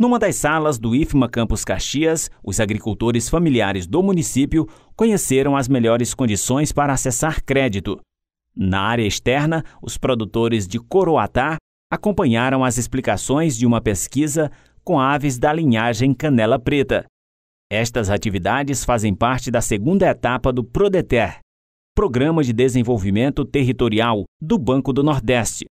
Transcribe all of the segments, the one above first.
Numa das salas do IFMA Campus Caxias, os agricultores familiares do município conheceram as melhores condições para acessar crédito. Na área externa, os produtores de Coroatá acompanharam as explicações de uma pesquisa com aves da linhagem Canela Preta. Estas atividades fazem parte da segunda etapa do PRODETER, Programa de Desenvolvimento Territorial do Banco do Nordeste,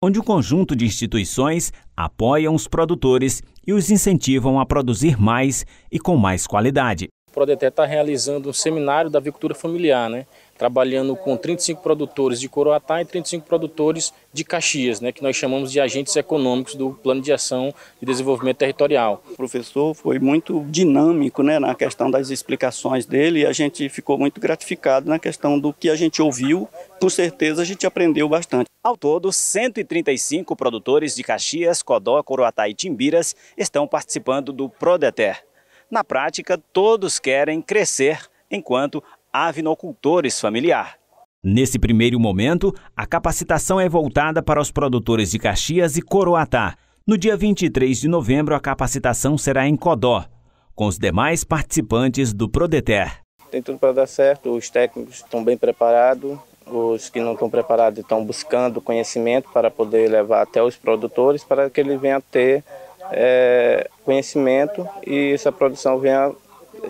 onde um conjunto de instituições apoiam os produtores e os incentivam a produzir mais e com mais qualidade. Prodeté está realizando um seminário da avicultura familiar, né? trabalhando com 35 produtores de Coroatá e 35 produtores de Caxias, né, que nós chamamos de agentes econômicos do Plano de Ação de Desenvolvimento Territorial. O professor foi muito dinâmico né, na questão das explicações dele e a gente ficou muito gratificado na questão do que a gente ouviu. Com certeza a gente aprendeu bastante. Ao todo, 135 produtores de Caxias, Codó, Coroatá e Timbiras estão participando do Prodeter. Na prática, todos querem crescer enquanto avinocultores familiar. Nesse primeiro momento, a capacitação é voltada para os produtores de Caxias e Coroatá. No dia 23 de novembro, a capacitação será em Codó, com os demais participantes do Prodeter. Tem tudo para dar certo, os técnicos estão bem preparados, os que não estão preparados estão buscando conhecimento para poder levar até os produtores, para que ele venha ter é, conhecimento e essa produção venha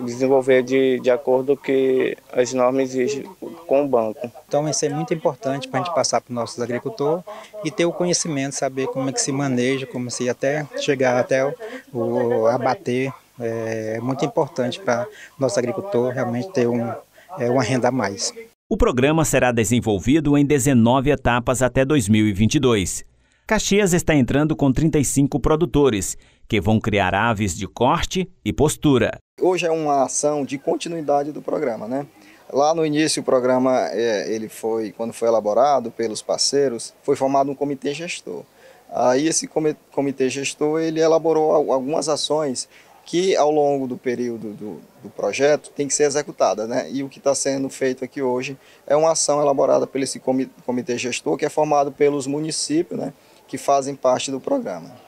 desenvolver de, de acordo que as normas exigem com o banco. Então isso é muito importante para a gente passar para os nossos agricultores e ter o conhecimento, saber como é que se maneja, como se até chegar até o, o abater. É, é muito importante para o nosso agricultor realmente ter um, é, uma renda a mais. O programa será desenvolvido em 19 etapas até 2022. Caxias está entrando com 35 produtores, que vão criar aves de corte e postura. Hoje é uma ação de continuidade do programa, né? Lá no início o programa, é, ele foi, quando foi elaborado pelos parceiros, foi formado um comitê gestor. Aí esse comitê gestor, ele elaborou algumas ações que ao longo do período do, do projeto tem que ser executada, né? E o que está sendo feito aqui hoje é uma ação elaborada pelo esse comitê gestor, que é formado pelos municípios, né? que fazem parte do programa.